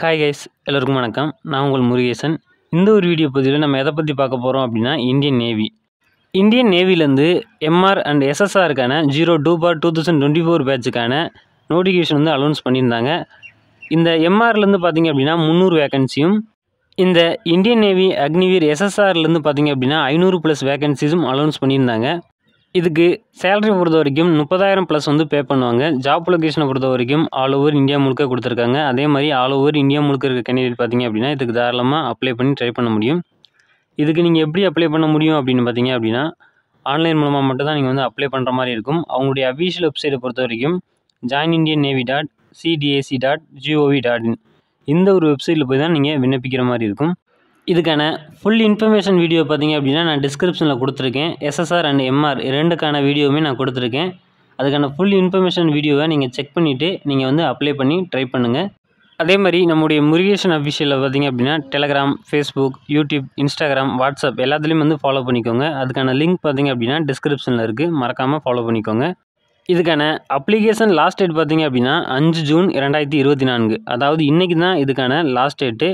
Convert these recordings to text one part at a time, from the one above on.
hi guys எல்லோருக்கும் வணக்கம் நான் உங்கள் முருகேசன் இந்த ஒரு வீடியோ பதிவில் நம்ம எதை பற்றி பார்க்க போகிறோம் அப்படின்னா இந்தியன் நேவி இந்தியன் நேவிலேருந்து எம்ஆர் அண்ட் எஸ்எஸ்ஆருக்கான zero two bar two thousand twenty four பேட்சுக்கான நோட்டிஃபிகேஷன் வந்து அலௌன்ஸ் பண்ணியிருந்தாங்க இந்த எம்ஆர்லேருந்து பார்த்திங்க அப்படின்னா முந்நூறு வேகன்சியும் இந்த இந்தியன் நேவி அக்னிவீர் எஸ்எஸ்ஆர்லேருந்து பார்த்திங்க அப்படின்னா ஐநூறு ப்ளஸ் வேகன்சிஸும் அலௌன்ஸ் பண்ணியிருந்தாங்க இதுக்கு சேலரி பொறுத்த வரைக்கும் முப்பதாயிரம் ப்ளஸ் வந்து பே பண்ணுவாங்க ஜாப் லொக்கேஷனை பொறுத்த வரைக்கும் ஆல் ஓவர் இந்தியா முழுக்க கொடுத்துருக்காங்க அதே மாதிரி ஆல் ஓவர் இந்தியா முழுக்க இருக்க கேண்டிடேட் பார்த்திங்க அப்படின்னா இதுக்கு தாராளமாக அப்ளை பண்ணி ட்ரை பண்ண முடியும் இதுக்கு நீங்கள் எப்படி அப்ளை பண்ண முடியும் அப்படின்னு பார்த்தீங்க அப்படின்னா ஆன்லைன் மூலமாக மட்டும் தான் நீங்கள் வந்து அப்ளை பண்ணுற மாதிரி இருக்கும் அவங்களுடைய அஃபீஷியல் வெப்சைட்டை பொறுத்த வரைக்கும் join Indian navy dot CDAC dot GOV dot in இந்த ஒரு வெப்சைட்டில் போய் தான் நீங்கள் விண்ணப்பிக்கிற மாதிரி இருக்கும் இதுக்கான ஃபுல் இன்ஃபர்மேஷன் வீடியோ பார்த்திங்க அப்படின்னா நான் டிஸ்கிரிப்ஷனில் கொடுத்துருக்கேன் எஸ்எஸ்ஆர் அண்ட் எம்ஆர் ரெண்டுக்கான வீடியோவுமே நான் கொடுத்துருக்கேன் அதுக்கான ஃபுல் இன்ஃபர்மேஷன் வீடியோவை நீங்கள் செக் பண்ணிவிட்டு நீங்கள் வந்து அப்ளை பண்ணி ட்ரை பண்ணுங்கள் அதே மாதிரி நம்முடைய முருகேஷன் அஃபிஷியலில் பார்த்திங்க அப்படின்னா Telegram Facebook YouTube Instagram WhatsApp எல்லாத்துலேயும் வந்து ஃபாலோ பண்ணிக்கோங்க அதுக்கான லிங்க் பார்த்திங்க அப்படின்னா டிஸ்கிரிப்ஷனில் இருக்குது மறக்காமல் ஃபாலோ பண்ணிக்கோங்க இதுக்கான அப்ளிகேஷன் லாஸ்ட் டேட் பார்த்திங்க அப்படின்னா அஞ்சு ஜூன் இரண்டாயிரத்தி இருபத்தி நான்கு அதாவது இன்றைக்கி தான் இதுக்கான லாஸ்ட் டேட்டு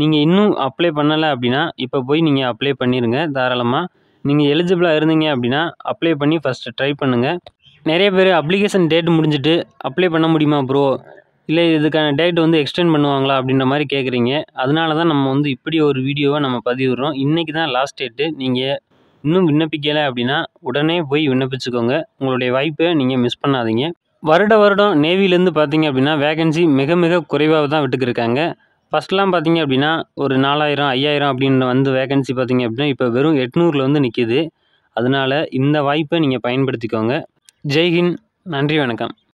நீங்கள் இன்னும் அப்ளை பண்ணலை அப்படின்னா இப்போ போய் நீங்கள் அப்ளை பண்ணிடுங்க தாராளமாக நீங்கள் எலிஜிபிளாக இருந்தீங்க அப்படின்னா அப்ளை பண்ணி ஃபஸ்ட்டு ட்ரை பண்ணுங்கள் நிறைய பேர் அப்ளிகேஷன் டேட் முடிஞ்சுட்டு அப்ளை பண்ண முடியுமா ப்ரோ இல்லை இதுக்கான டேட் வந்து எக்ஸ்டெண்ட் பண்ணுவாங்களா அப்படின்ற மாதிரி கேட்குறீங்க அதனால தான் நம்ம வந்து இப்படி ஒரு வீடியோவை நம்ம பதிவிடுறோம் இன்றைக்கி தான் லாஸ்ட் டேட்டு நீங்கள் இன்னும் விண்ணப்பிக்கலை அப்படின்னா உடனே போய் விண்ணப்பிச்சுக்கோங்க உங்களுடைய வாய்ப்பை நீங்கள் மிஸ் பண்ணாதீங்க வருட வருடம் நேவிலேருந்து பார்த்தீங்க அப்படின்னா வேகன்சி மிக மிக குறைவாக தான் விட்டுக்கிருக்காங்க ஃபஸ்ட்லாம் பார்த்தீங்க அப்படின்னா ஒரு நாலாயிரம் ஐயாயிரம் அப்படின்னு வந்து வேகன்சி பார்த்தீங்க அப்படின்னா இப்போ வெறும் எட்நூறில் வந்து நிற்கிது அதனால் இந்த வாய்ப்பை நீங்கள் பயன்படுத்திக்கோங்க ஜெய்ஹிந்த் நன்றி வணக்கம்